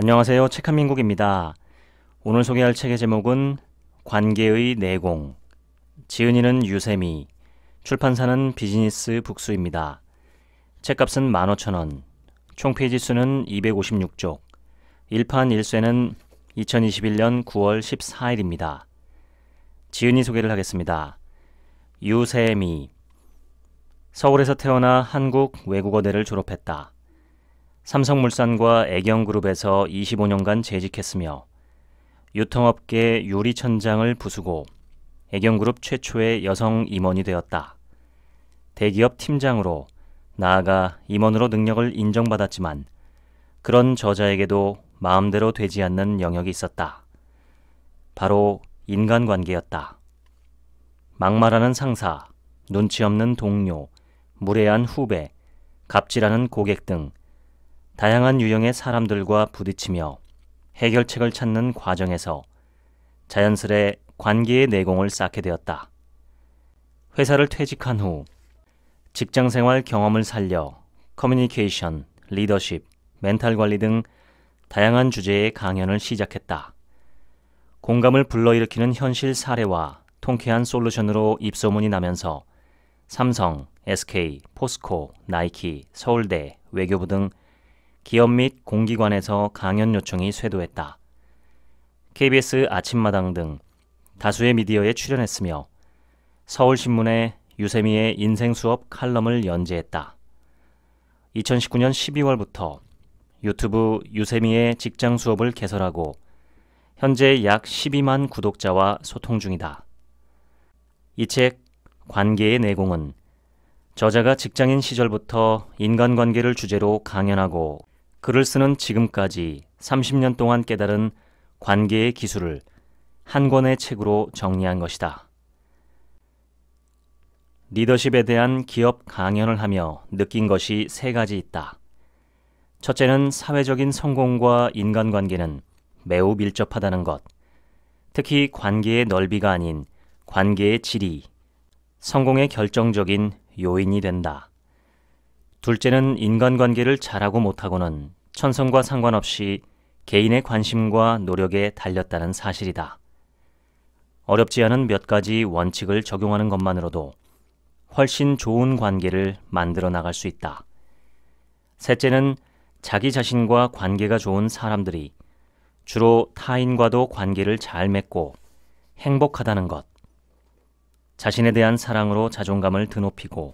안녕하세요. 책한민국입니다. 오늘 소개할 책의 제목은 관계의 내공, 지은이는 유세미, 출판사는 비즈니스 북수입니다. 책값은 15,000원, 총페이지 수는 256쪽, 일판 1쇄는 2021년 9월 14일입니다. 지은이 소개를 하겠습니다. 유세미 서울에서 태어나 한국 외국어대를 졸업했다. 삼성물산과 애경그룹에서 25년간 재직했으며 유통업계 유리천장을 부수고 애경그룹 최초의 여성 임원이 되었다. 대기업 팀장으로 나아가 임원으로 능력을 인정받았지만 그런 저자에게도 마음대로 되지 않는 영역이 있었다. 바로 인간관계였다. 막말하는 상사, 눈치 없는 동료, 무례한 후배, 갑질하는 고객 등 다양한 유형의 사람들과 부딪히며 해결책을 찾는 과정에서 자연스레 관계의 내공을 쌓게 되었다. 회사를 퇴직한 후 직장 생활 경험을 살려 커뮤니케이션, 리더십, 멘탈 관리 등 다양한 주제의 강연을 시작했다. 공감을 불러일으키는 현실 사례와 통쾌한 솔루션으로 입소문이 나면서 삼성, SK, 포스코, 나이키, 서울대, 외교부 등 기업 및 공기관에서 강연 요청이 쇄도했다. KBS 아침마당 등 다수의 미디어에 출연했으며 서울신문에 유세미의 인생수업 칼럼을 연재했다. 2019년 12월부터 유튜브 유세미의 직장 수업을 개설하고 현재 약 12만 구독자와 소통 중이다. 이 책 관계의 내공은 저자가 직장인 시절부터 인간관계를 주제로 강연하고 글을 쓰는 지금까지 30년 동안 깨달은 관계의 기술을 한 권의 책으로 정리한 것이다. 리더십에 대한 기업 강연을 하며 느낀 것이 세 가지 있다. 첫째는 사회적인 성공과 인간관계는 매우 밀접하다는 것. 특히 관계의 넓이가 아닌 관계의 질이 성공의 결정적인 요인이 된다. 둘째는 인간관계를 잘하고 못하고는 천성과 상관없이 개인의 관심과 노력에 달렸다는 사실이다. 어렵지 않은 몇 가지 원칙을 적용하는 것만으로도 훨씬 좋은 관계를 만들어 나갈 수 있다. 셋째는 자기 자신과 관계가 좋은 사람들이 주로 타인과도 관계를 잘 맺고 행복하다는 것. 자신에 대한 사랑으로 자존감을 드높이고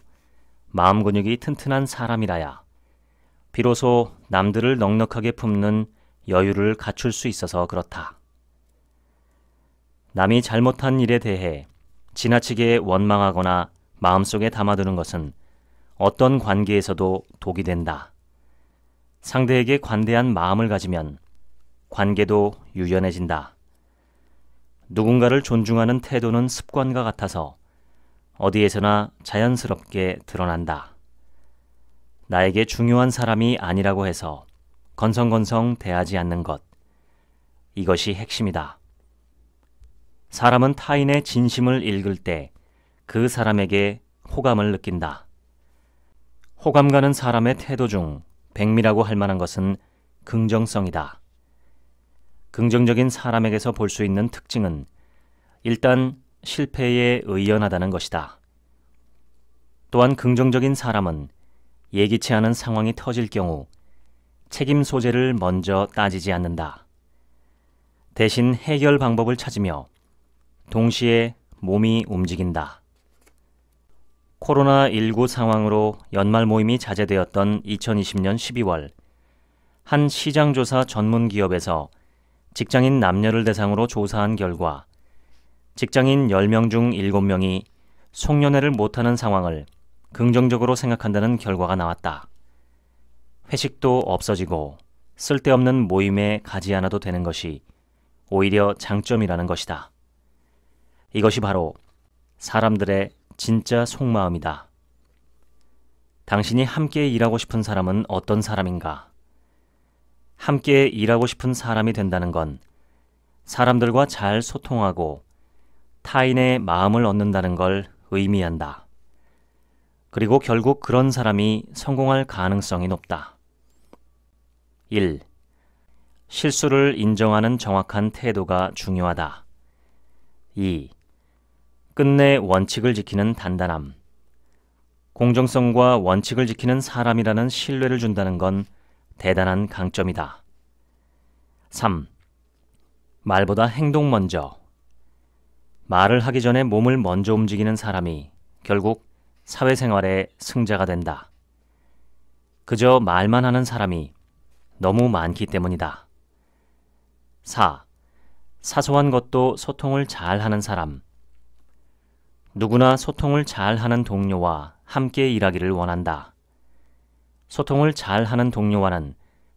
마음 근육이 튼튼한 사람이라야 비로소 남들을 넉넉하게 품는 여유를 갖출 수 있어서 그렇다. 남이 잘못한 일에 대해 지나치게 원망하거나 마음속에 담아두는 것은 어떤 관계에서도 독이 된다. 상대에게 관대한 마음을 가지면 관계도 유연해진다. 누군가를 존중하는 태도는 습관과 같아서 어디에서나 자연스럽게 드러난다. 나에게 중요한 사람이 아니라고 해서 건성건성 대하지 않는 것. 이것이 핵심이다. 사람은 타인의 진심을 읽을 때 그 사람에게 호감을 느낀다. 호감 가는 사람의 태도 중 백미라고 할 만한 것은 긍정성이다. 긍정적인 사람에게서 볼 수 있는 특징은 일단 실패에 의연하다는 것이다. 또한 긍정적인 사람은 예기치 않은 상황이 터질 경우 책임 소재를 먼저 따지지 않는다. 대신 해결 방법을 찾으며 동시에 몸이 움직인다. 코로나19 상황으로 연말 모임이 자제되었던 2020년 12월, 한 시장조사 전문 기업에서 직장인 남녀를 대상으로 조사한 결과 직장인 10명 중 7명이 송년회를 못하는 상황을 긍정적으로 생각한다는 결과가 나왔다. 회식도 없어지고 쓸데없는 모임에 가지 않아도 되는 것이 오히려 장점이라는 것이다. 이것이 바로 사람들의 진짜 속마음이다. 당신이 함께 일하고 싶은 사람은 어떤 사람인가? 함께 일하고 싶은 사람이 된다는 건 사람들과 잘 소통하고 타인의 마음을 얻는다는 걸 의미한다. 그리고 결국 그런 사람이 성공할 가능성이 높다. 1. 실수를 인정하는 정확한 태도가 중요하다. 2. 끝내 원칙을 지키는 단단함. 공정성과 원칙을 지키는 사람이라는 신뢰를 준다는 건 대단한 강점이다. 3. 말보다 행동 먼저. 말을 하기 전에 몸을 먼저 움직이는 사람이 결국 사회생활의 승자가 된다. 그저 말만 하는 사람이 너무 많기 때문이다. 4. 사소한 것도 소통을 잘 하는 사람. 누구나 소통을 잘 하는 동료와 함께 일하기를 원한다. 소통을 잘 하는 동료와는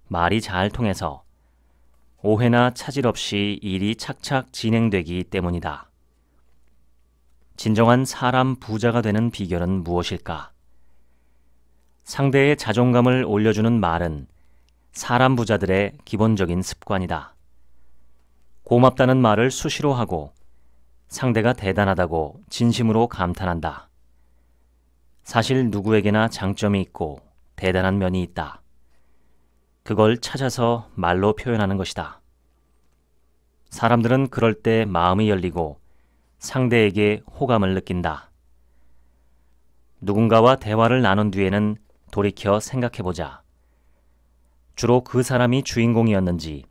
말이 잘 통해서 오해나 차질 없이 일이 착착 진행되기 때문이다. 진정한 사람 부자가 되는 비결은 무엇일까? 상대의 자존감을 올려주는 말은 사람 부자들의 기본적인 습관이다. 고맙다는 말을 수시로 하고 상대가 대단하다고 진심으로 감탄한다. 사실 누구에게나 장점이 있고 대단한 면이 있다. 그걸 찾아서 말로 표현하는 것이다. 사람들은 그럴 때 마음이 열리고 상대에게 호감을 느낀다. 누군가와 대화를 나눈 뒤에는 돌이켜 생각해보자. 주로 그 사람이 주인공이었는지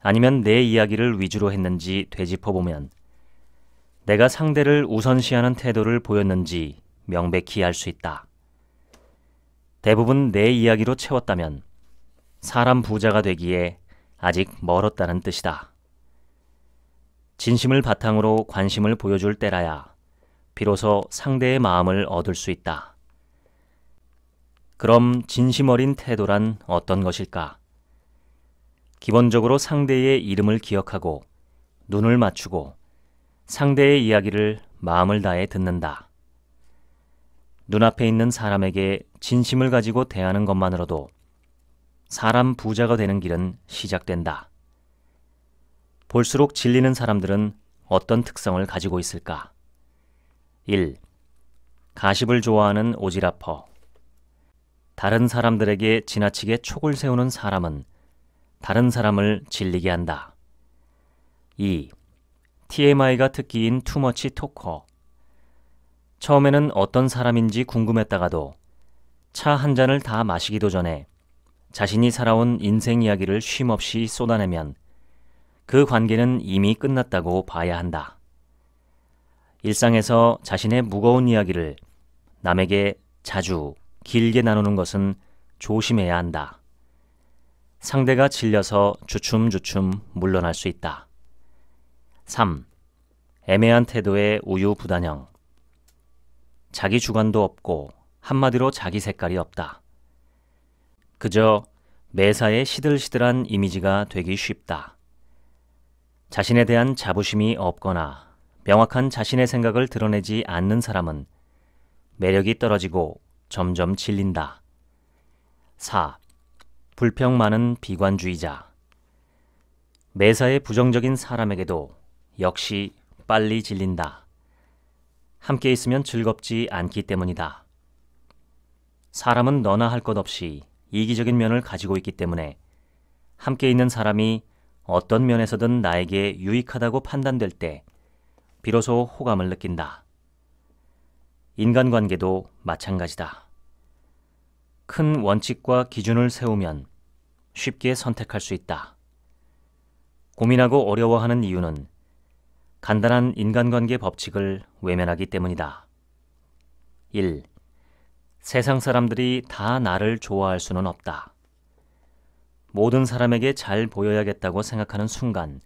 아니면 내 이야기를 위주로 했는지 되짚어보면 내가 상대를 우선시하는 태도를 보였는지 명백히 알 수 있다. 대부분 내 이야기로 채웠다면 사람 부자가 되기에 아직 멀었다는 뜻이다. 진심을 바탕으로 관심을 보여줄 때라야 비로소 상대의 마음을 얻을 수 있다. 그럼 진심 어린 태도란 어떤 것일까? 기본적으로 상대의 이름을 기억하고 눈을 맞추고 상대의 이야기를 마음을 다해 듣는다. 눈앞에 있는 사람에게 진심을 가지고 대하는 것만으로도 사람 부자가 되는 길은 시작된다. 볼수록 질리는 사람들은 어떤 특성을 가지고 있을까? 1. 가십을 좋아하는 오지라퍼. 다른 사람들에게 지나치게 촉을 세우는 사람은 다른 사람을 질리게 한다. 2. TMI가 특기인 투머치 토커. 처음에는 어떤 사람인지 궁금했다가도 차 한 잔을 다 마시기도 전에 자신이 살아온 인생 이야기를 쉼없이 쏟아내면 그 관계는 이미 끝났다고 봐야 한다. 일상에서 자신의 무거운 이야기를 남에게 자주 길게 나누는 것은 조심해야 한다. 상대가 질려서 주춤주춤 물러날 수 있다. 3. 애매한 태도의 우유부단형. 자기 주관도 없고 한마디로 자기 색깔이 없다. 그저 매사에 시들시들한 이미지가 되기 쉽다. 자신에 대한 자부심이 없거나 명확한 자신의 생각을 드러내지 않는 사람은 매력이 떨어지고 점점 질린다. 4. 불평 많은 비관주의자. 매사에 부정적인 사람에게도 역시 빨리 질린다. 함께 있으면 즐겁지 않기 때문이다. 사람은 너나 할 것 없이 이기적인 면을 가지고 있기 때문에 함께 있는 사람이 어떤 면에서든 나에게 유익하다고 판단될 때 비로소 호감을 느낀다. 인간관계도 마찬가지다. 큰 원칙과 기준을 세우면 쉽게 선택할 수 있다. 고민하고 어려워하는 이유는 간단한 인간관계 법칙을 외면하기 때문이다. 1. 세상 사람들이 다 나를 좋아할 수는 없다. 모든 사람에게 잘 보여야겠다고 생각하는 순간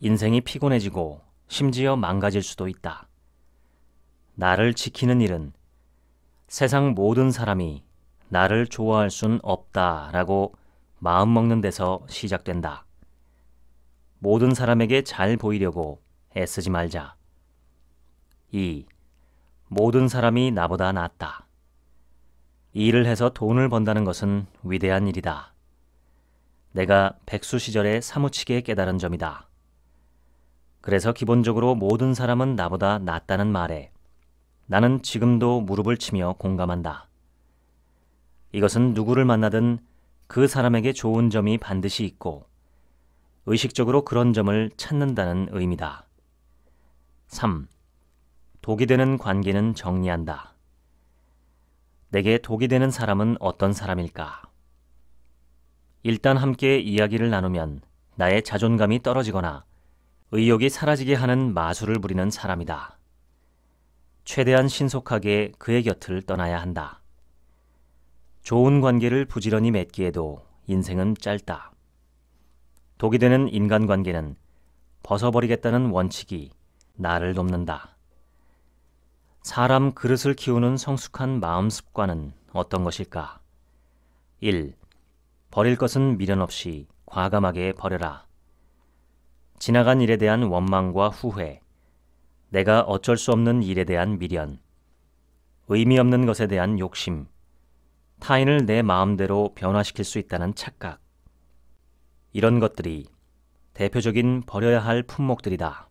인생이 피곤해지고 심지어 망가질 수도 있다. 나를 지키는 일은 세상 모든 사람이 나를 좋아할 순 없다라고 마음먹는 데서 시작된다. 모든 사람에게 잘 보이려고 애쓰지 말자. 2. 모든 사람이 나보다 낫다. 일을 해서 돈을 번다는 것은 위대한 일이다. 내가 백수 시절에 사무치게 깨달은 점이다. 그래서 기본적으로 모든 사람은 나보다 낫다는 말에 나는 지금도 무릎을 치며 공감한다. 이것은 누구를 만나든 그 사람에게 좋은 점이 반드시 있고 의식적으로 그런 점을 찾는다는 의미다. 3. 독이 되는 관계는 정리한다. 내게 독이 되는 사람은 어떤 사람일까? 일단 함께 이야기를 나누면 나의 자존감이 떨어지거나 의욕이 사라지게 하는 마술을 부리는 사람이다. 최대한 신속하게 그의 곁을 떠나야 한다. 좋은 관계를 부지런히 맺기에도 인생은 짧다. 독이 되는 인간관계는 벗어버리겠다는 원칙이 나를 돕는다. 사람 그릇을 키우는 성숙한 마음 습관은 어떤 것일까? 1. 버릴 것은 미련 없이 과감하게 버려라. 지나간 일에 대한 원망과 후회, 내가 어쩔 수 없는 일에 대한 미련, 의미 없는 것에 대한 욕심, 타인을 내 마음대로 변화시킬 수 있다는 착각. 이런 것들이 대표적인 버려야 할 품목들이다.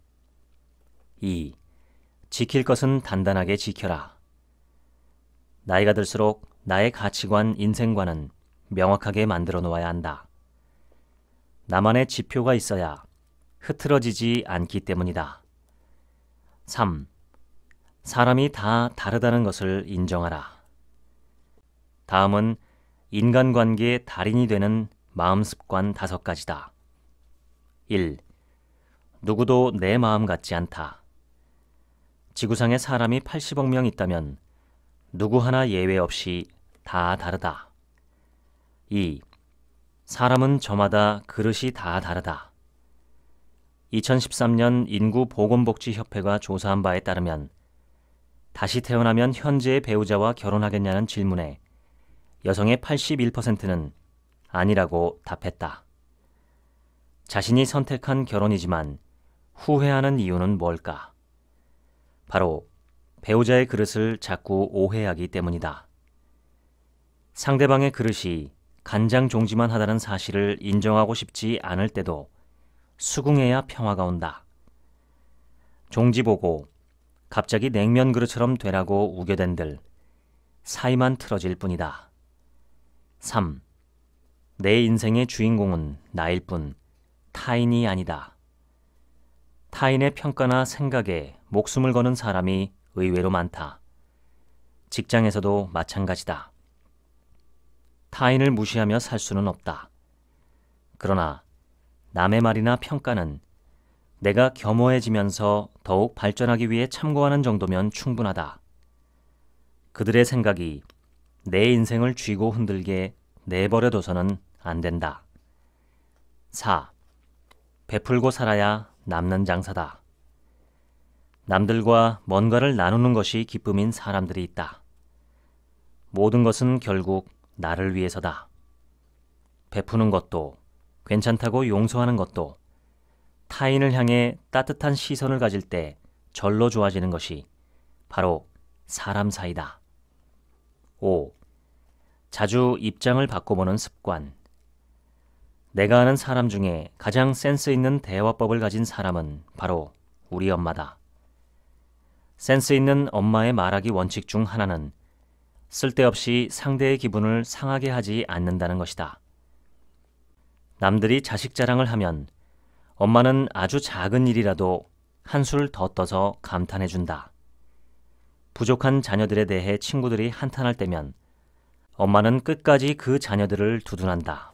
2. 지킬 것은 단단하게 지켜라. 나이가 들수록 나의 가치관, 인생관은 명확하게 만들어 놓아야 한다. 나만의 지표가 있어야 흐트러지지 않기 때문이다. 3. 사람이 다 다르다는 것을 인정하라. 다음은 인간관계의 달인이 되는 마음습관 다섯 가지다. 1. 누구도 내 마음 같지 않다. 지구상에 사람이 80억 명 있다면 누구 하나 예외 없이 다 다르다. 2. 사람은 저마다 그릇이 다 다르다. 2013년 인구보건복지협회가 조사한 바에 따르면 다시 태어나면 현재의 배우자와 결혼하겠냐는 질문에 여성의 81%는 아니라고 답했다. 자신이 선택한 결혼이지만 후회하는 이유는 뭘까? 바로 배우자의 그릇을 자꾸 오해하기 때문이다. 상대방의 그릇이 간장 종지만 하다는 사실을 인정하고 싶지 않을 때도 수긍해야 평화가 온다. 종지 보고 갑자기 냉면 그릇처럼 되라고 우겨댄들 사이만 틀어질 뿐이다. 3. 내 인생의 주인공은 나일 뿐 타인이 아니다. 타인의 평가나 생각에 목숨을 거는 사람이 의외로 많다. 직장에서도 마찬가지다. 타인을 무시하며 살 수는 없다. 그러나 남의 말이나 평가는 내가 겸허해지면서 더욱 발전하기 위해 참고하는 정도면 충분하다. 그들의 생각이 내 인생을 쥐고 흔들게 내버려둬서는 안 된다. 4. 베풀고 살아야 남는 장사다. 남들과 뭔가를 나누는 것이 기쁨인 사람들이 있다. 모든 것은 결국 나를 위해서다. 베푸는 것도 괜찮다고 용서하는 것도 타인을 향해 따뜻한 시선을 가질 때 절로 좋아지는 것이 바로 사람 사이다. 5. 자주 입장을 바꿔보는 습관. 내가 아는 사람 중에 가장 센스 있는 대화법을 가진 사람은 바로 우리 엄마다. 센스 있는 엄마의 말하기 원칙 중 하나는 쓸데없이 상대의 기분을 상하게 하지 않는다는 것이다. 남들이 자식 자랑을 하면 엄마는 아주 작은 일이라도 한술 더 떠서 감탄해 준다. 부족한 자녀들에 대해 친구들이 한탄할 때면 엄마는 끝까지 그 자녀들을 두둔한다.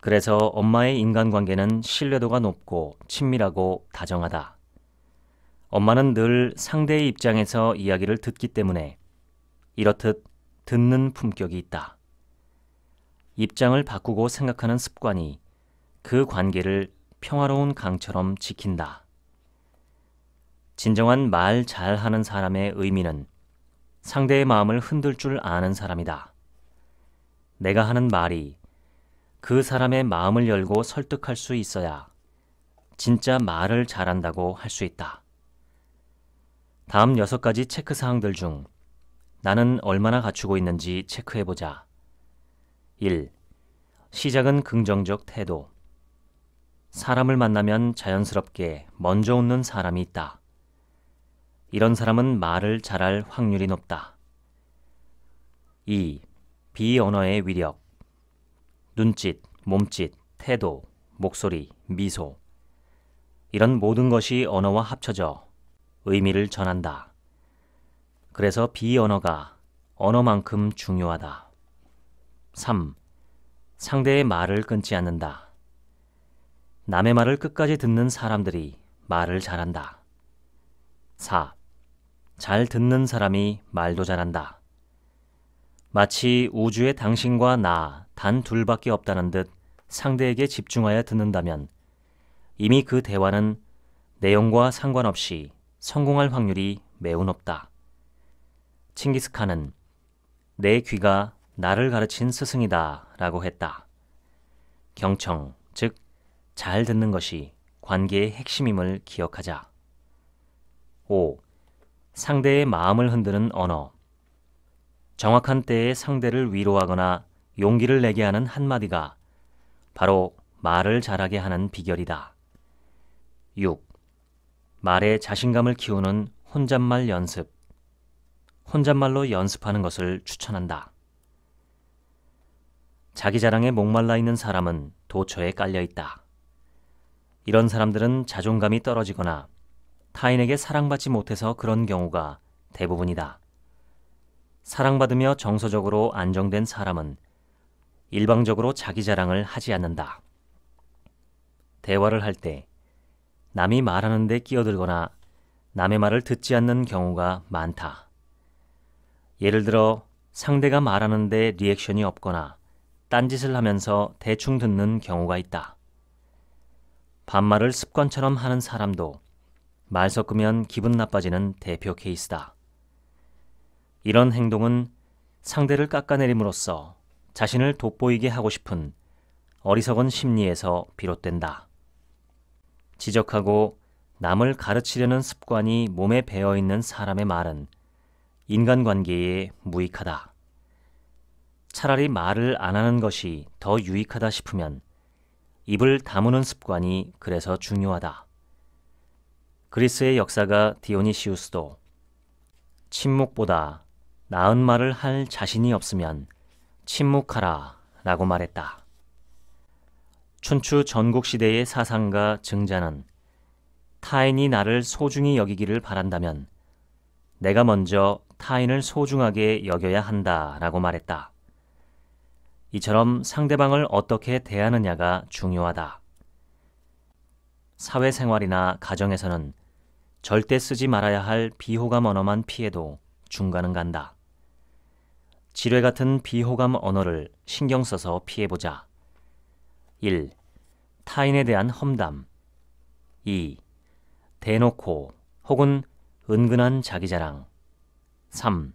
그래서 엄마의 인간관계는 신뢰도가 높고 친밀하고 다정하다. 엄마는 늘 상대의 입장에서 이야기를 듣기 때문에 이렇듯 듣는 품격이 있다. 입장을 바꾸고 생각하는 습관이 그 관계를 평화로운 강처럼 지킨다. 진정한 말 잘하는 사람의 의미는 상대의 마음을 흔들 줄 아는 사람이다. 내가 하는 말이 그 사람의 마음을 열고 설득할 수 있어야 진짜 말을 잘한다고 할 수 있다. 다음 여섯 가지 체크 사항들 중 나는 얼마나 갖추고 있는지 체크해보자. 1. 시작은 긍정적 태도. 사람을 만나면 자연스럽게 먼저 웃는 사람이 있다. 이런 사람은 말을 잘할 확률이 높다. 2. 비언어의 위력. 눈짓, 몸짓, 태도, 목소리, 미소. 이런 모든 것이 언어와 합쳐져 의미를 전한다. 그래서 비언어가 언어만큼 중요하다. 3. 상대의 말을 끊지 않는다. 남의 말을 끝까지 듣는 사람들이 말을 잘한다. 4. 잘 듣는 사람이 말도 잘한다. 마치 우주에 당신과 나 단 둘밖에 없다는 듯 상대에게 집중하여 듣는다면 이미 그 대화는 내용과 상관없이 성공할 확률이 매우 높다. 칭기스칸은 내 귀가 나를 가르친 스승이다 라고 했다. 경청, 즉, 잘 듣는 것이 관계의 핵심임을 기억하자. 5. 상대의 마음을 흔드는 언어. 정확한 때에 상대를 위로하거나 용기를 내게 하는 한마디가 바로 말을 잘하게 하는 비결이다. 6. 말에 자신감을 키우는 혼잣말 연습. 혼잣말로 연습하는 것을 추천한다. 자기 자랑에 목말라 있는 사람은 도처에 깔려 있다. 이런 사람들은 자존감이 떨어지거나 타인에게 사랑받지 못해서 그런 경우가 대부분이다. 사랑받으며 정서적으로 안정된 사람은 일방적으로 자기 자랑을 하지 않는다. 대화를 할 때 남이 말하는데 끼어들거나 남의 말을 듣지 않는 경우가 많다. 예를 들어 상대가 말하는데 리액션이 없거나 딴짓을 하면서 대충 듣는 경우가 있다. 반말을 습관처럼 하는 사람도 말 섞으면 기분 나빠지는 대표 케이스다. 이런 행동은 상대를 깎아내림으로써 자신을 돋보이게 하고 싶은 어리석은 심리에서 비롯된다. 지적하고 남을 가르치려는 습관이 몸에 배어 있는 사람의 말은 인간관계에 무익하다. 차라리 말을 안 하는 것이 더 유익하다 싶으면 입을 다무는 습관이 그래서 중요하다. 그리스의 역사가 디오니시우스도 침묵보다 나은 말을 할 자신이 없으면 침묵하라 라고 말했다. 춘추 전국시대의 사상가 증자는 타인이 나를 소중히 여기기를 바란다면 내가 먼저 타인을 소중하게 여겨야 한다라고 말했다. 이처럼 상대방을 어떻게 대하느냐가 중요하다. 사회생활이나 가정에서는 절대 쓰지 말아야 할 비호감 언어만 피해도 중간은 간다. 지뢰 같은 비호감 언어를 신경 써서 피해보자. 1. 타인에 대한 험담. 2. 대놓고 혹은 은근한 자기 자랑. 3.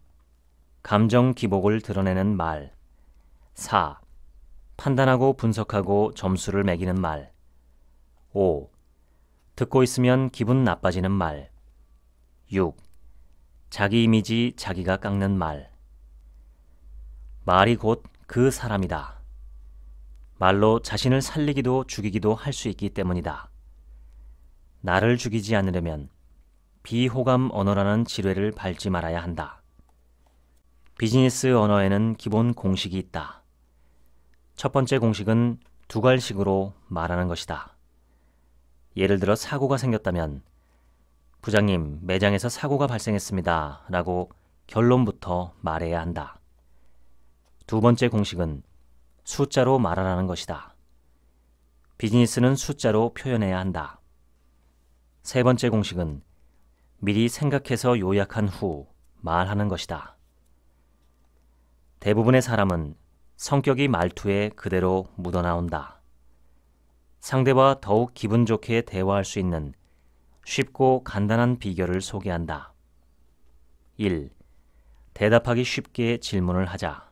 감정 기복을 드러내는 말 4. 판단하고 분석하고 점수를 매기는 말 5. 듣고 있으면 기분 나빠지는 말 6. 자기 이미지 자기가 깎는 말 말이 곧 그 사람이다. 말로 자신을 살리기도 죽이기도 할 수 있기 때문이다. 나를 죽이지 않으려면 비호감 언어라는 지뢰를 밟지 말아야 한다. 비즈니스 언어에는 기본 공식이 있다. 첫 번째 공식은 두괄식으로 말하는 것이다. 예를 들어 사고가 생겼다면 부장님, 매장에서 사고가 발생했습니다. 라고 결론부터 말해야 한다. 두 번째 공식은 숫자로 말하라는 것이다. 비즈니스는 숫자로 표현해야 한다. 세 번째 공식은 미리 생각해서 요약한 후 말하는 것이다. 대부분의 사람은 성격이 말투에 그대로 묻어나온다. 상대와 더욱 기분 좋게 대화할 수 있는 쉽고 간단한 비결을 소개한다. 1. 대답하기 쉽게 질문을 하자.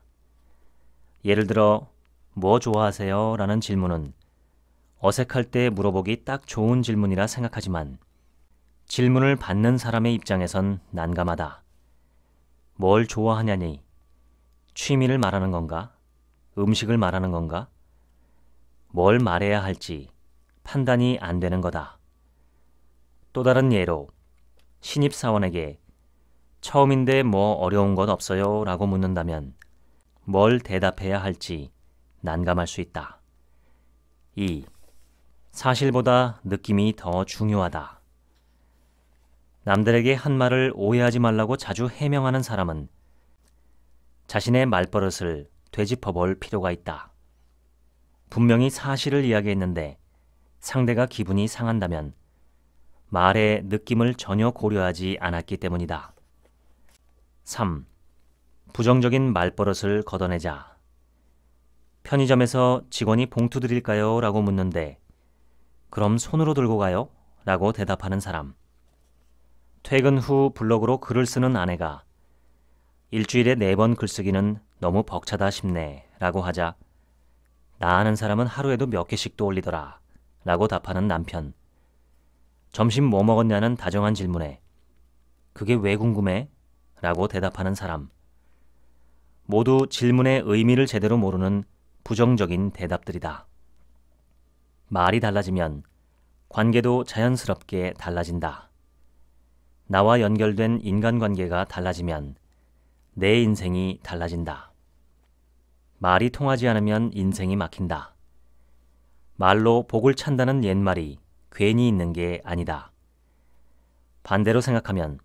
예를 들어, 뭐 좋아하세요? 라는 질문은 어색할 때 물어보기 딱 좋은 질문이라 생각하지만 질문을 받는 사람의 입장에선 난감하다. 뭘 좋아하냐니? 취미를 말하는 건가? 음식을 말하는 건가? 뭘 말해야 할지 판단이 안 되는 거다. 또 다른 예로 신입사원에게 처음인데 뭐 어려운 건 없어요 라고 묻는다면 뭘 대답해야 할지 난감할 수 있다. 2. 사실보다 느낌이 더 중요하다. 남들에게 한 말을 오해하지 말라고 자주 해명하는 사람은 자신의 말버릇을 되짚어 볼 필요가 있다. 분명히 사실을 이야기했는데 상대가 기분이 상한다면 말의 느낌을 전혀 고려하지 않았기 때문이다. 3. 부정적인 말버릇을 걷어내자. 편의점에서 직원이 봉투 드릴까요? 라고 묻는데, 그럼 손으로 들고 가요? 라고 대답하는 사람. 퇴근 후 블로그로 글을 쓰는 아내가 일주일에 네 번 글쓰기는 너무 벅차다 싶네 라고 하자 나 아는 사람은 하루에도 몇 개씩도 올리더라 라고 답하는 남편 점심 뭐 먹었냐는 다정한 질문에 그게 왜 궁금해? 라고 대답하는 사람 모두 질문의 의미를 제대로 모르는 부정적인 대답들이다. 말이 달라지면 관계도 자연스럽게 달라진다. 나와 연결된 인간관계가 달라지면 내 인생이 달라진다. 말이 통하지 않으면 인생이 막힌다. 말로 복을 찬다는 옛말이 괜히 있는 게 아니다. 반대로 생각하면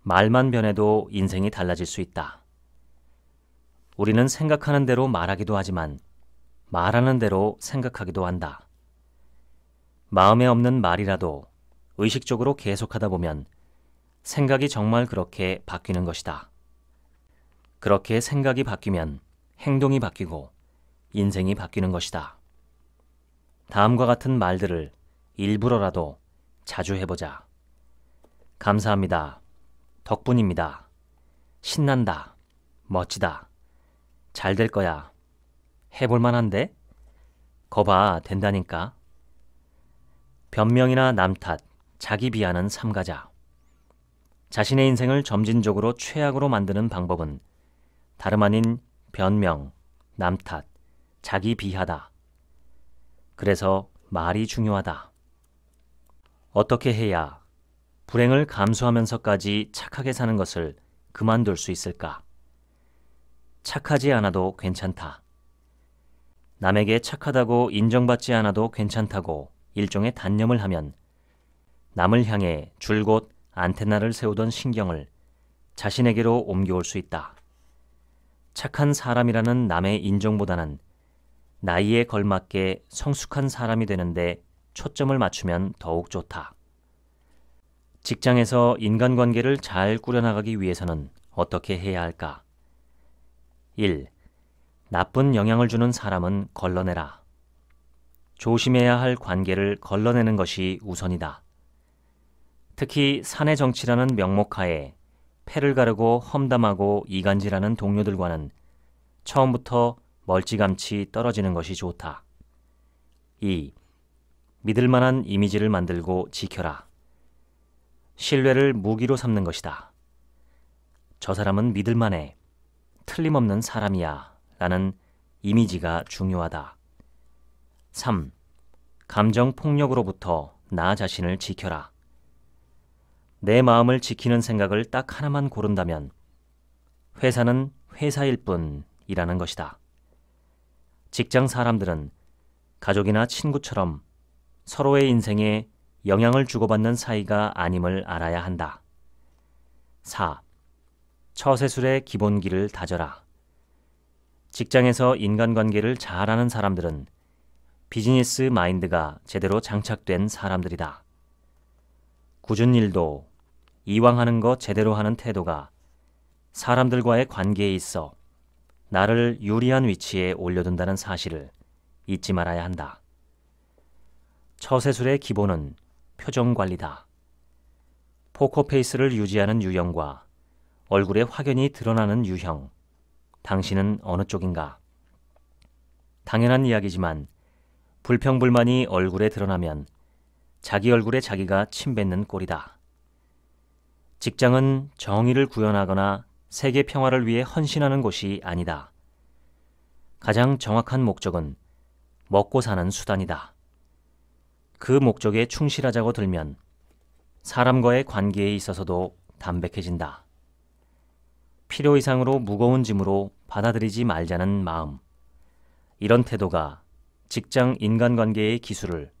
말만 변해도 인생이 달라질 수 있다. 우리는 생각하는 대로 말하기도 하지만 말하는 대로 생각하기도 한다. 마음에 없는 말이라도 의식적으로 계속하다 보면 생각이 정말 그렇게 바뀌는 것이다. 그렇게 생각이 바뀌면 행동이 바뀌고 인생이 바뀌는 것이다. 다음과 같은 말들을 일부러라도 자주 해보자. 감사합니다. 덕분입니다. 신난다. 멋지다. 잘 될 거야. 해볼만한데? 거봐, 된다니까. 변명이나 남 탓, 자기 비하는 삼가자. 자신의 인생을 점진적으로 최악으로 만드는 방법은 다름 아닌 변명, 남탓, 자기 비하다. 그래서 말이 중요하다. 어떻게 해야 불행을 감수하면서까지 착하게 사는 것을 그만둘 수 있을까? 착하지 않아도 괜찮다. 남에게 착하다고 인정받지 않아도 괜찮다고 일종의 단념을 하면 남을 향해 줄곧 안테나를 세우던 신경을 자신에게로 옮겨올 수 있다. 착한 사람이라는 남의 인정보다는 나이에 걸맞게 성숙한 사람이 되는데 초점을 맞추면 더욱 좋다. 직장에서 인간관계를 잘 꾸려나가기 위해서는 어떻게 해야 할까? 1. 나쁜 영향을 주는 사람은 걸러내라. 조심해야 할 관계를 걸러내는 것이 우선이다. 특히 사내 정치라는 명목하에 패를 가르고 험담하고 이간질하는 동료들과는 처음부터 멀찌감치 떨어지는 것이 좋다. 2. 믿을 만한 이미지를 만들고 지켜라. 신뢰를 무기로 삼는 것이다. 저 사람은 믿을 만해. 틀림없는 사람이야. 라는 이미지가 중요하다. 3. 감정 폭력으로부터 나 자신을 지켜라. 내 마음을 지키는 생각을 딱 하나만 고른다면 회사는 회사일 뿐이라는 것이다. 직장 사람들은 가족이나 친구처럼 서로의 인생에 영향을 주고받는 사이가 아님을 알아야 한다. 4. 처세술의 기본기를 다져라. 직장에서 인간관계를 잘하는 사람들은 비즈니스 마인드가 제대로 장착된 사람들이다. 꾸준 일도 이왕 하는 거 제대로 하는 태도가 사람들과의 관계에 있어 나를 유리한 위치에 올려둔다는 사실을 잊지 말아야 한다. 처세술의 기본은 표정 관리다. 포커페이스를 유지하는 유형과 얼굴에 확연히 드러나는 유형. 당신은 어느 쪽인가? 당연한 이야기지만 불평불만이 얼굴에 드러나면 자기 얼굴에 자기가 침 뱉는 꼴이다. 직장은 정의를 구현하거나 세계 평화를 위해 헌신하는 곳이 아니다. 가장 정확한 목적은 먹고 사는 수단이다. 그 목적에 충실하자고 들면 사람과의 관계에 있어서도 담백해진다. 필요 이상으로 무거운 짐으로 받아들이지 말자는 마음. 이런 태도가 직장 인간관계의 기술을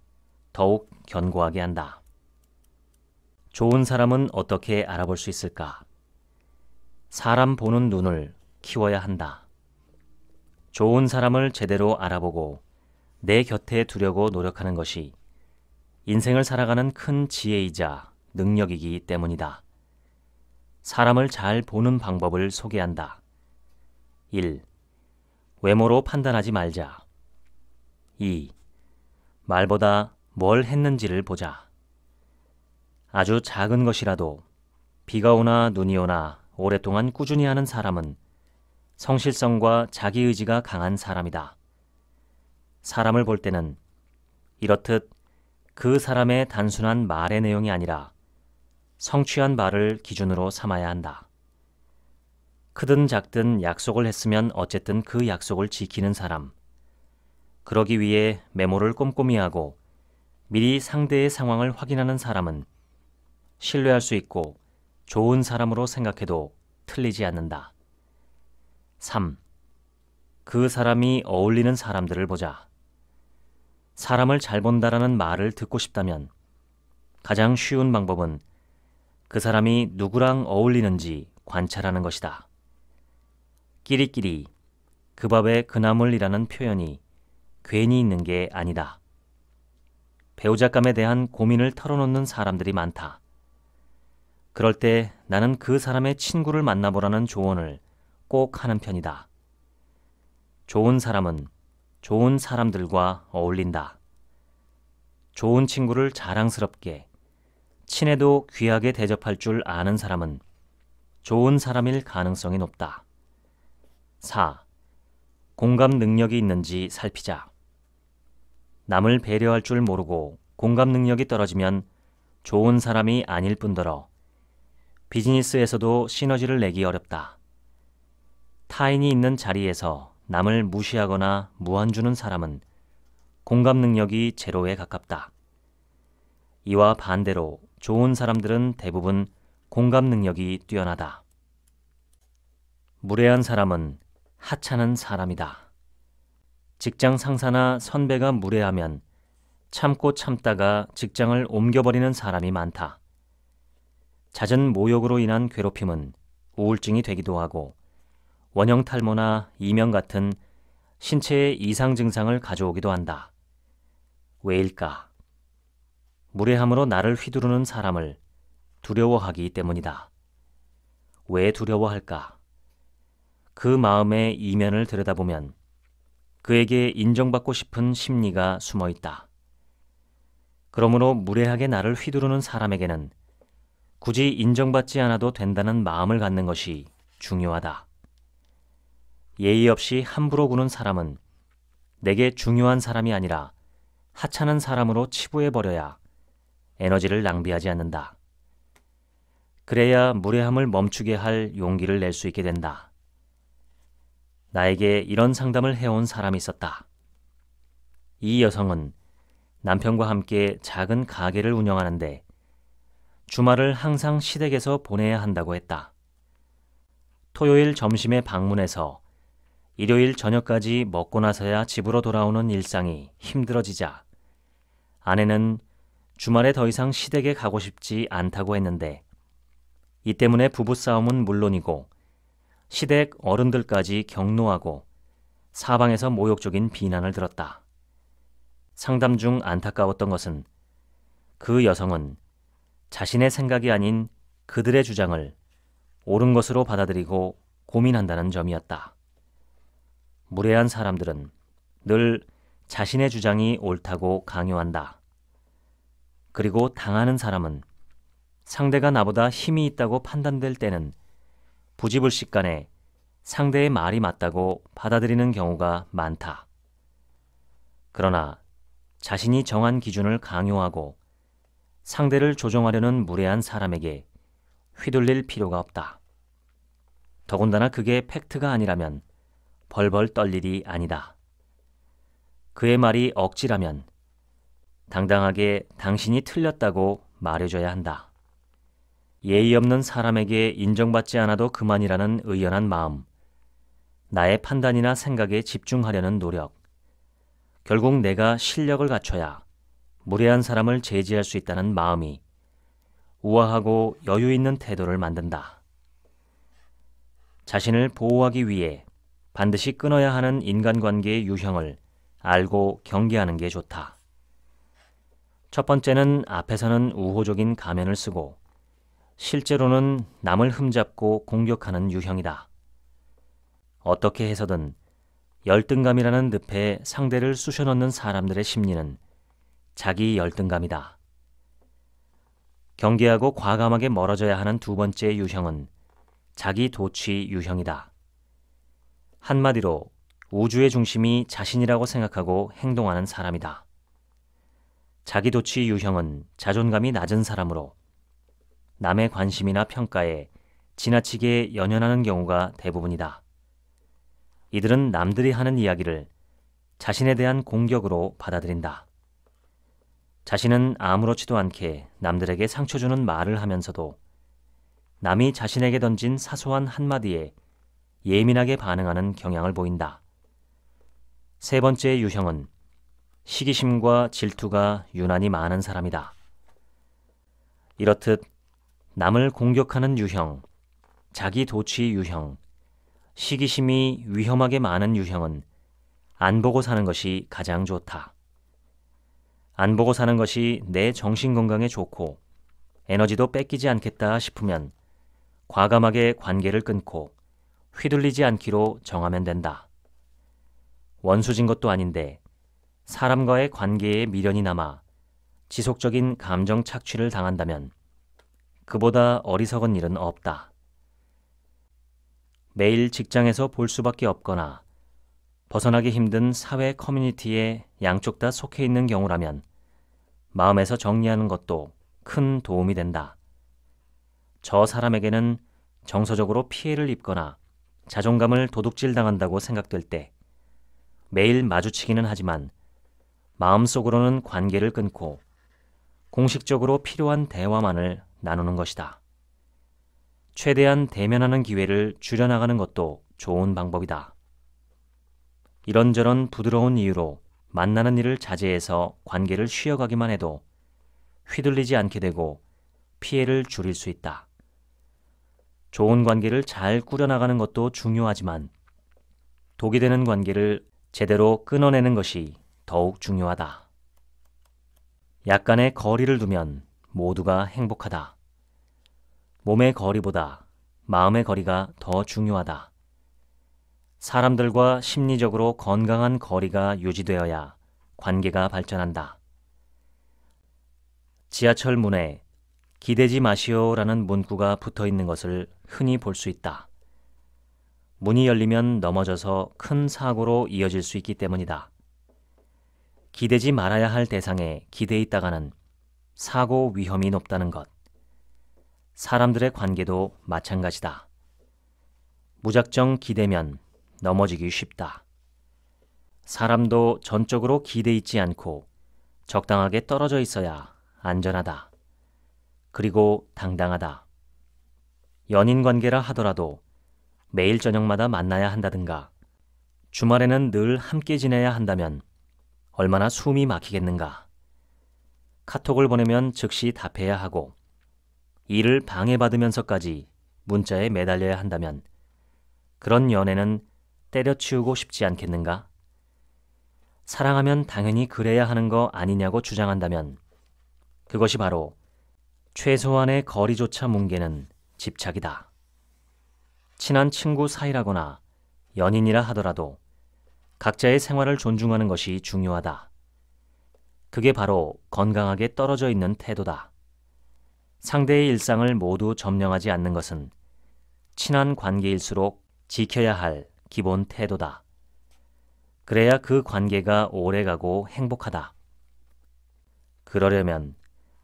더욱 견고하게 한다. 좋은 사람은 어떻게 알아볼 수 있을까? 사람 보는 눈을 키워야 한다. 좋은 사람을 제대로 알아보고 내 곁에 두려고 노력하는 것이 인생을 살아가는 큰 지혜이자 능력이기 때문이다. 사람을 잘 보는 방법을 소개한다. 1. 외모로 판단하지 말자. 2. 말보다 뭘 했는지를 보자. 아주 작은 것이라도 비가 오나 눈이 오나 오랫동안 꾸준히 하는 사람은 성실성과 자기 의지가 강한 사람이다. 사람을 볼 때는 이렇듯 그 사람의 단순한 말의 내용이 아니라 성취한 말을 기준으로 삼아야 한다. 크든 작든 약속을 했으면 어쨌든 그 약속을 지키는 사람. 그러기 위해 메모를 꼼꼼히 하고 미리 상대의 상황을 확인하는 사람은 신뢰할 수 있고 좋은 사람으로 생각해도 틀리지 않는다. 3. 그 사람이 어울리는 사람들을 보자. 사람을 잘 본다라는 말을 듣고 싶다면 가장 쉬운 방법은 그 사람이 누구랑 어울리는지 관찰하는 것이다. 끼리끼리 그 밥에 그나물이라는 표현이 괜히 있는 게 아니다. 배우자감에 대한 고민을 털어놓는 사람들이 많다. 그럴 때 나는 그 사람의 친구를 만나보라는 조언을 꼭 하는 편이다. 좋은 사람은 좋은 사람들과 어울린다. 좋은 친구를 자랑스럽게, 친해도 귀하게 대접할 줄 아는 사람은 좋은 사람일 가능성이 높다. 4. 공감 능력이 있는지 살피자. 남을 배려할 줄 모르고 공감 능력이 떨어지면 좋은 사람이 아닐 뿐더러 비즈니스에서도 시너지를 내기 어렵다. 타인이 있는 자리에서 남을 무시하거나 무한주는 사람은 공감 능력이 제로에 가깝다. 이와 반대로 좋은 사람들은 대부분 공감 능력이 뛰어나다. 무례한 사람은 하찮은 사람이다. 직장 상사나 선배가 무례하면 참고 참다가 직장을 옮겨버리는 사람이 많다. 잦은 모욕으로 인한 괴롭힘은 우울증이 되기도 하고 원형 탈모나 이명 같은 신체의 이상 증상을 가져오기도 한다. 왜일까? 무례함으로 나를 휘두르는 사람을 두려워하기 때문이다. 왜 두려워할까? 그 마음의 이면을 들여다보면 그에게 인정받고 싶은 심리가 숨어 있다. 그러므로 무례하게 나를 휘두르는 사람에게는 굳이 인정받지 않아도 된다는 마음을 갖는 것이 중요하다. 예의 없이 함부로 구는 사람은 내게 중요한 사람이 아니라 하찮은 사람으로 치부해버려야 에너지를 낭비하지 않는다. 그래야 무례함을 멈추게 할 용기를 낼 수 있게 된다. 나에게 이런 상담을 해온 사람이 있었다. 이 여성은 남편과 함께 작은 가게를 운영하는데 주말을 항상 시댁에서 보내야 한다고 했다. 토요일 점심에 방문해서 일요일 저녁까지 먹고 나서야 집으로 돌아오는 일상이 힘들어지자 아내는 주말에 더 이상 시댁에 가고 싶지 않다고 했는데 이 때문에 부부싸움은 물론이고 시댁 어른들까지 격노하고 사방에서 모욕적인 비난을 들었다. 상담 중 안타까웠던 것은 그 여성은 자신의 생각이 아닌 그들의 주장을 옳은 것으로 받아들이고 고민한다는 점이었다. 무례한 사람들은 늘 자신의 주장이 옳다고 강요한다. 그리고 당하는 사람은 상대가 나보다 힘이 있다고 판단될 때는 부지불식 간에 상대의 말이 맞다고 받아들이는 경우가 많다. 그러나 자신이 정한 기준을 강요하고 상대를 조종하려는 무례한 사람에게 휘둘릴 필요가 없다. 더군다나 그게 팩트가 아니라면 벌벌 떨 일이 아니다. 그의 말이 억지라면 당당하게 당신이 틀렸다고 말해줘야 한다. 예의 없는 사람에게 인정받지 않아도 그만이라는 의연한 마음, 나의 판단이나 생각에 집중하려는 노력, 결국 내가 실력을 갖춰야 무례한 사람을 제지할 수 있다는 마음이 우아하고 여유 있는 태도를 만든다. 자신을 보호하기 위해 반드시 끊어야 하는 인간관계의 유형을 알고 경계하는 게 좋다. 첫 번째는 앞에서는 우호적인 가면을 쓰고 실제로는 남을 흠잡고 공격하는 유형이다. 어떻게 해서든 열등감이라는 늪에 상대를 쑤셔넣는 사람들의 심리는 자기 열등감이다. 경계하고 과감하게 멀어져야 하는 두 번째 유형은 자기 도취 유형이다. 한마디로 우주의 중심이 자신이라고 생각하고 행동하는 사람이다. 자기 도취 유형은 자존감이 낮은 사람으로 남의 관심이나 평가에 지나치게 연연하는 경우가 대부분이다. 이들은 남들이 하는 이야기를 자신에 대한 공격으로 받아들인다. 자신은 아무렇지도 않게 남들에게 상처 주는 말을 하면서도 남이 자신에게 던진 사소한 한마디에 예민하게 반응하는 경향을 보인다. 세 번째 유형은 시기심과 질투가 유난히 많은 사람이다. 이렇듯 남을 공격하는 유형, 자기 도취 유형, 시기심이 위험하게 많은 유형은 안 보고 사는 것이 가장 좋다. 안 보고 사는 것이 내 정신 건강에 좋고 에너지도 뺏기지 않겠다 싶으면 과감하게 관계를 끊고 휘둘리지 않기로 정하면 된다. 원수진 것도 아닌데 사람과의 관계에 미련이 남아 지속적인 감정 착취를 당한다면 그보다 어리석은 일은 없다. 매일 직장에서 볼 수밖에 없거나 벗어나기 힘든 사회 커뮤니티에 양쪽 다 속해 있는 경우라면 마음에서 정리하는 것도 큰 도움이 된다. 저 사람에게는 정서적으로 피해를 입거나 자존감을 도둑질 당한다고 생각될 때 매일 마주치기는 하지만 마음속으로는 관계를 끊고 공식적으로 필요한 대화만을 나누는 것이다. 최대한 대면하는 기회를 줄여나가는 것도 좋은 방법이다. 이런저런 부드러운 이유로 만나는 일을 자제해서 관계를 쉬어가기만 해도 휘둘리지 않게 되고 피해를 줄일 수 있다. 좋은 관계를 잘 꾸려나가는 것도 중요하지만 독이 되는 관계를 제대로 끊어내는 것이 더욱 중요하다. 약간의 거리를 두면 모두가 행복하다. 몸의 거리보다 마음의 거리가 더 중요하다. 사람들과 심리적으로 건강한 거리가 유지되어야 관계가 발전한다. 지하철 문에 기대지 마시오라는 문구가 붙어 있는 것을 흔히 볼 수 있다. 문이 열리면 넘어져서 큰 사고로 이어질 수 있기 때문이다. 기대지 말아야 할 대상에 기대 있다가는 사고 위험이 높다는 것. 사람들의 관계도 마찬가지다. 무작정 기대면 넘어지기 쉽다. 사람도 전적으로 기대 있지 않고 적당하게 떨어져 있어야 안전하다. 그리고 당당하다. 연인 관계라 하더라도 매일 저녁마다 만나야 한다든가 주말에는 늘 함께 지내야 한다면 얼마나 숨이 막히겠는가. 카톡을 보내면 즉시 답해야 하고 일을 방해받으면서까지 문자에 매달려야 한다면 그런 연애는 때려치우고 싶지 않겠는가? 사랑하면 당연히 그래야 하는 거 아니냐고 주장한다면 그것이 바로 최소한의 거리조차 뭉개는 집착이다. 친한 친구 사이라거나 연인이라 하더라도 각자의 생활을 존중하는 것이 중요하다. 그게 바로 건강하게 떨어져 있는 태도다. 상대의 일상을 모두 점령하지 않는 것은 친한 관계일수록 지켜야 할 기본 태도다. 그래야 그 관계가 오래가고 행복하다. 그러려면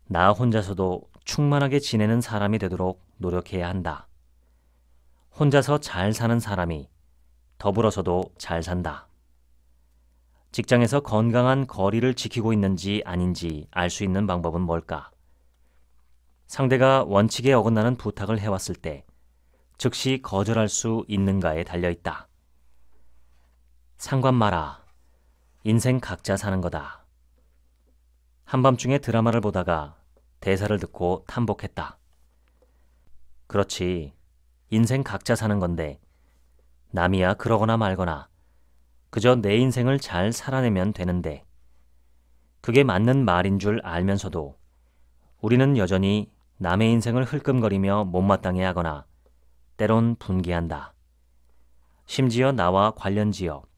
나 혼자서도 충만하게 지내는 사람이 되도록 노력해야 한다. 혼자서 잘 사는 사람이 더불어서도 잘 산다. 직장에서 건강한 거리를 지키고 있는지 아닌지 알 수 있는 방법은 뭘까? 상대가 원칙에 어긋나는 부탁을 해왔을 때 즉시 거절할 수 있는가에 달려 있다. 상관 마라. 인생 각자 사는 거다. 한밤중에 드라마를 보다가 대사를 듣고 탄복했다. 그렇지. 인생 각자 사는 건데 남이야 그러거나 말거나 그저 내 인생을 잘 살아내면 되는데 그게 맞는 말인 줄 알면서도 우리는 여전히 남의 인생을 흘끔거리며 못마땅해 하거나 때론 분개한다. 심지어 나와 관련 지역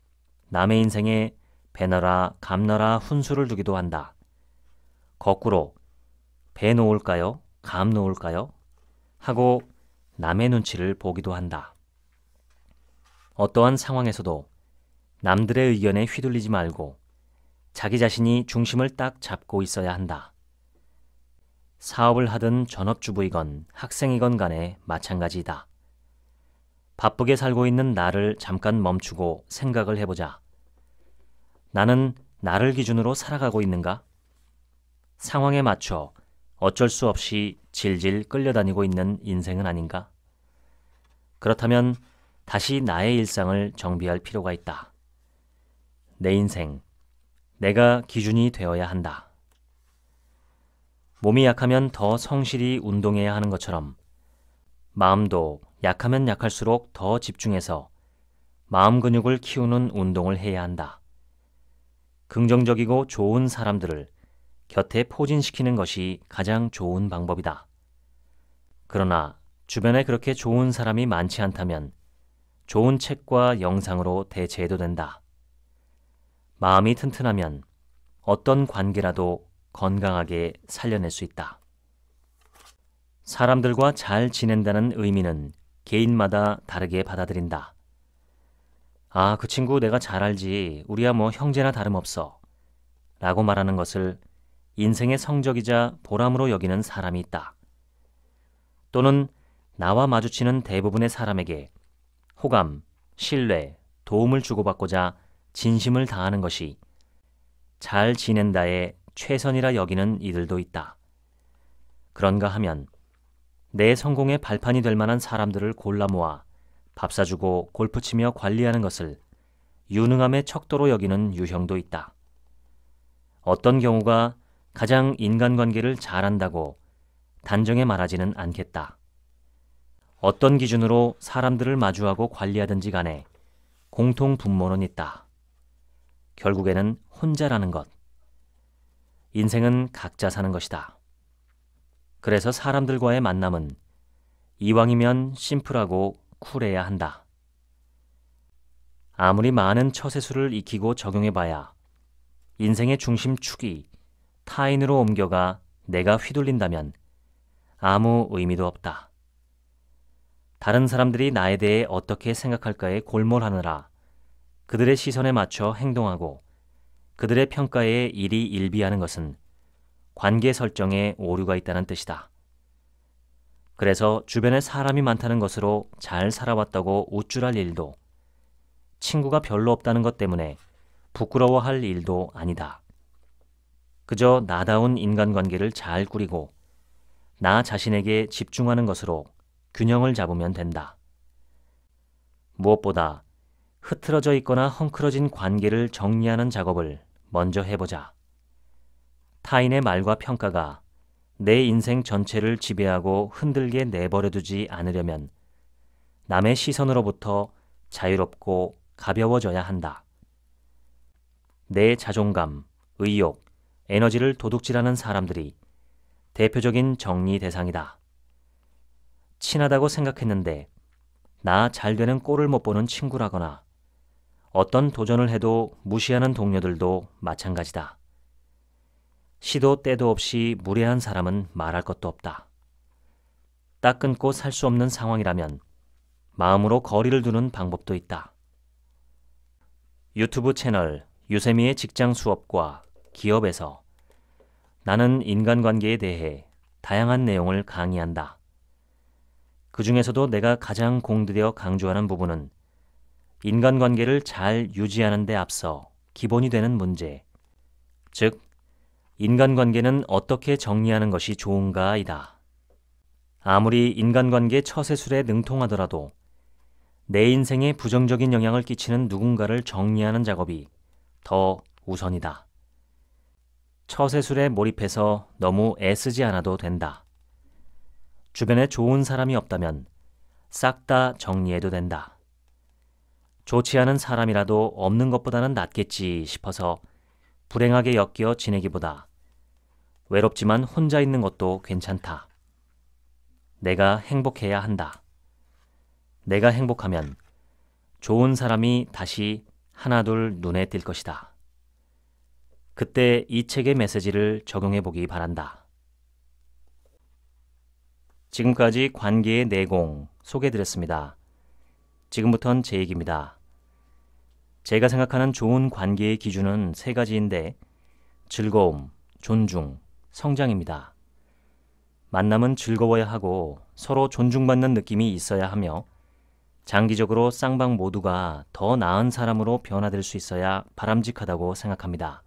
남의 인생에 배너라 감너라 훈수를 두기도 한다. 거꾸로 배 놓을까요? 감 놓을까요? 하고 남의 눈치를 보기도 한다. 어떠한 상황에서도 남들의 의견에 휘둘리지 말고 자기 자신이 중심을 딱 잡고 있어야 한다. 사업을 하든 전업주부이건 학생이건 간에 마찬가지이다. 바쁘게 살고 있는 나를 잠깐 멈추고 생각을 해보자. 나는 나를 기준으로 살아가고 있는가? 상황에 맞춰 어쩔 수 없이 질질 끌려다니고 있는 인생은 아닌가? 그렇다면 다시 나의 일상을 정비할 필요가 있다. 내 인생, 내가 기준이 되어야 한다. 몸이 약하면 더 성실히 운동해야 하는 것처럼 마음도 약하면 약할수록 더 집중해서 마음 근육을 키우는 운동을 해야 한다. 긍정적이고 좋은 사람들을 곁에 포진시키는 것이 가장 좋은 방법이다. 그러나 주변에 그렇게 좋은 사람이 많지 않다면 좋은 책과 영상으로 대체해도 된다. 마음이 튼튼하면 어떤 관계라도 건강하게 살려낼 수 있다. 사람들과 잘 지낸다는 의미는 개인마다 다르게 받아들인다. 아, 그 친구 내가 잘 알지. 우리야 뭐 형제나 다름없어. 라고 말하는 것을 인생의 성적이자 보람으로 여기는 사람이 있다. 또는 나와 마주치는 대부분의 사람에게 호감, 신뢰, 도움을 주고받고자 진심을 다하는 것이 잘 지낸다의 최선이라 여기는 이들도 있다. 그런가 하면 내 성공의 발판이 될 만한 사람들을 골라 모아 밥 사주고 골프 치며 관리하는 것을 유능함의 척도로 여기는 유형도 있다. 어떤 경우가 가장 인간관계를 잘한다고 단정에 말하지는 않겠다. 어떤 기준으로 사람들을 마주하고 관리하든지 간에 공통 분모는 있다. 결국에는 혼자라는 것. 인생은 각자 사는 것이다. 그래서 사람들과의 만남은 이왕이면 심플하고 쿨해야 한다. 아무리 많은 처세술을 익히고 적용해봐야 인생의 중심축이 타인으로 옮겨가 내가 휘둘린다면 아무 의미도 없다. 다른 사람들이 나에 대해 어떻게 생각할까에 골몰하느라 그들의 시선에 맞춰 행동하고 그들의 평가에 일이 일비하는 것은 관계 설정에 오류가 있다는 뜻이다. 그래서 주변에 사람이 많다는 것으로 잘 살아왔다고 우쭐할 일도, 친구가 별로 없다는 것 때문에 부끄러워할 일도 아니다. 그저 나다운 인간관계를 잘 꾸리고 나 자신에게 집중하는 것으로 균형을 잡으면 된다. 무엇보다 흐트러져 있거나 헝클어진 관계를 정리하는 작업을 먼저 해보자. 타인의 말과 평가가 내 인생 전체를 지배하고 흔들게 내버려두지 않으려면 남의 시선으로부터 자유롭고 가벼워져야 한다. 내 자존감, 의욕, 에너지를 도둑질하는 사람들이 대표적인 정리 대상이다. 친하다고 생각했는데 나 잘 되는 꼴을 못 보는 친구라거나 어떤 도전을 해도 무시하는 동료들도 마찬가지다. 시도 때도 없이 무례한 사람은 말할 것도 없다. 딱 끊고 살 수 없는 상황이라면 마음으로 거리를 두는 방법도 있다. 유튜브 채널 유세미의 직장 수업과 기업에서 나는 인간관계에 대해 다양한 내용을 강의한다. 그 중에서도 내가 가장 공들여 강조하는 부분은 인간관계를 잘 유지하는 데 앞서 기본이 되는 문제, 즉 인간관계는 어떻게 정리하는 것이 좋은가이다. 아무리 인간관계 처세술에 능통하더라도 내 인생에 부정적인 영향을 끼치는 누군가를 정리하는 작업이 더 우선이다. 처세술에 몰입해서 너무 애쓰지 않아도 된다. 주변에 좋은 사람이 없다면 싹 다 정리해도 된다. 좋지 않은 사람이라도 없는 것보다는 낫겠지 싶어서 불행하게 엮여 지내기보다 외롭지만 혼자 있는 것도 괜찮다. 내가 행복해야 한다. 내가 행복하면 좋은 사람이 다시 하나둘 눈에 띌 것이다. 그때 이 책의 메시지를 적용해 보기 바란다. 지금까지 관계의 내공 소개해 드렸습니다. 지금부턴 제 얘기입니다. 제가 생각하는 좋은 관계의 기준은 세 가지인데 즐거움, 존중, 성장입니다. 만남은 즐거워야 하고 서로 존중받는 느낌이 있어야 하며 장기적으로 쌍방 모두가 더 나은 사람으로 변화될 수 있어야 바람직하다고 생각합니다.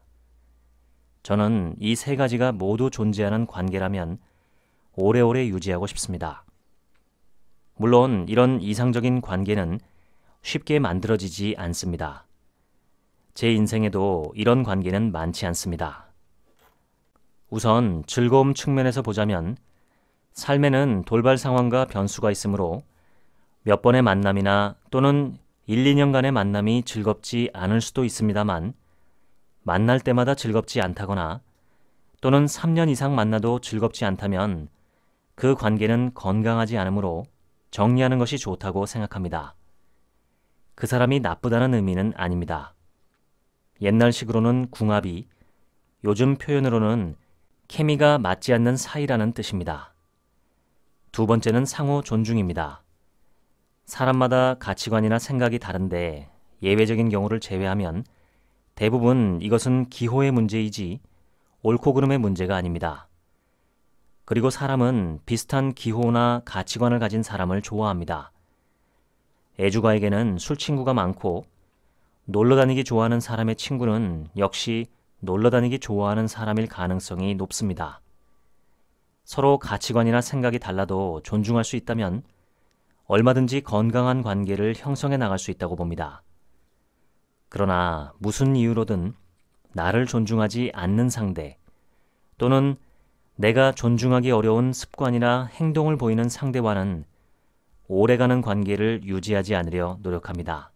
저는 이 세 가지가 모두 존재하는 관계라면 오래오래 유지하고 싶습니다. 물론 이런 이상적인 관계는 쉽게 만들어지지 않습니다. 제 인생에도 이런 관계는 많지 않습니다. 우선 즐거움 측면에서 보자면 삶에는 돌발 상황과 변수가 있으므로 몇 번의 만남이나 또는 1, 2년간의 만남이 즐겁지 않을 수도 있습니다만 만날 때마다 즐겁지 않다거나 또는 3년 이상 만나도 즐겁지 않다면 그 관계는 건강하지 않으므로 정리하는 것이 좋다고 생각합니다. 그 사람이 나쁘다는 의미는 아닙니다. 옛날식으로는 궁합이, 요즘 표현으로는 케미가 맞지 않는 사이라는 뜻입니다. 두 번째는 상호 존중입니다. 사람마다 가치관이나 생각이 다른데 예외적인 경우를 제외하면 대부분 이것은 기호의 문제이지 옳고 그름의 문제가 아닙니다. 그리고 사람은 비슷한 기호나 가치관을 가진 사람을 좋아합니다. 애주가에게는 술 친구가 많고 놀러 다니기 좋아하는 사람의 친구는 역시 놀러 다니기 좋아하는 사람일 가능성이 높습니다. 서로 가치관이나 생각이 달라도 존중할 수 있다면 얼마든지 건강한 관계를 형성해 나갈 수 있다고 봅니다. 그러나 무슨 이유로든 나를 존중하지 않는 상대 또는 내가 존중하기 어려운 습관이나 행동을 보이는 상대와는 오래가는 관계를 유지하지 않으려 노력합니다.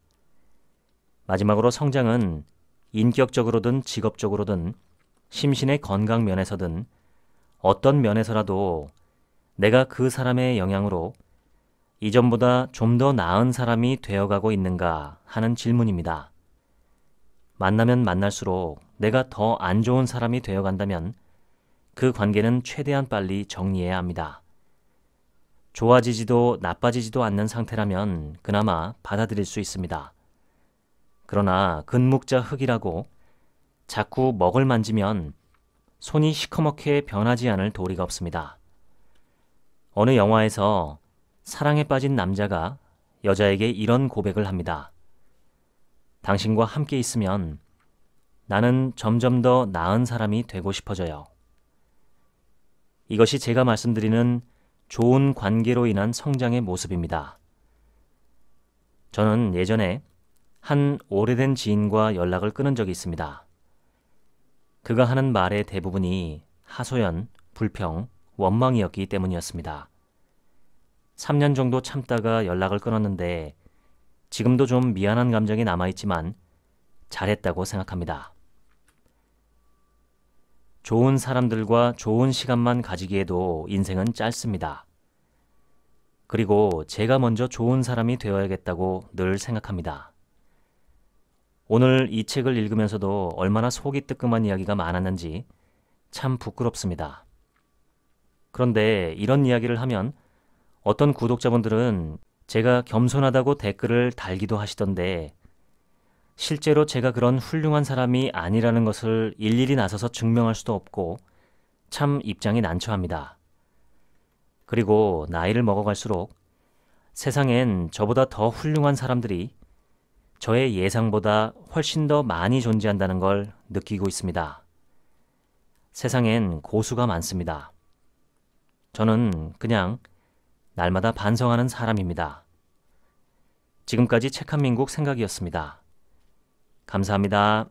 마지막으로 성장은 인격적으로든 직업적으로든 심신의 건강 면에서든 어떤 면에서라도 내가 그 사람의 영향으로 이전보다 좀 더 나은 사람이 되어가고 있는가 하는 질문입니다. 만나면 만날수록 내가 더 안 좋은 사람이 되어간다면 그 관계는 최대한 빨리 정리해야 합니다. 좋아지지도 나빠지지도 않는 상태라면 그나마 받아들일 수 있습니다. 그러나 근묵자 흙이라고 자꾸 먹을 만지면 손이 시커멓게 변하지 않을 도리가 없습니다. 어느 영화에서 사랑에 빠진 남자가 여자에게 이런 고백을 합니다. 당신과 함께 있으면 나는 점점 더 나은 사람이 되고 싶어져요. 이것이 제가 말씀드리는 좋은 관계로 인한 성장의 모습입니다. 저는 예전에 한 오래된 지인과 연락을 끊은 적이 있습니다. 그가 하는 말의 대부분이 하소연, 불평, 원망이었기 때문이었습니다. 3년 정도 참다가 연락을 끊었는데 지금도 좀 미안한 감정이 남아있지만 잘했다고 생각합니다. 좋은 사람들과 좋은 시간만 가지기에도 인생은 짧습니다. 그리고 제가 먼저 좋은 사람이 되어야겠다고 늘 생각합니다. 오늘 이 책을 읽으면서도 얼마나 속이 뜨끔한 이야기가 많았는지 참 부끄럽습니다. 그런데 이런 이야기를 하면 어떤 구독자분들은 제가 겸손하다고 댓글을 달기도 하시던데 실제로 제가 그런 훌륭한 사람이 아니라는 것을 일일이 나서서 증명할 수도 없고 참 입장이 난처합니다. 그리고 나이를 먹어갈수록 세상엔 저보다 더 훌륭한 사람들이 저의 예상보다 훨씬 더 많이 존재한다는 걸 느끼고 있습니다. 세상엔 고수가 많습니다. 저는 그냥 날마다 반성하는 사람입니다. 지금까지 책한민국 생각이었습니다. 감사합니다.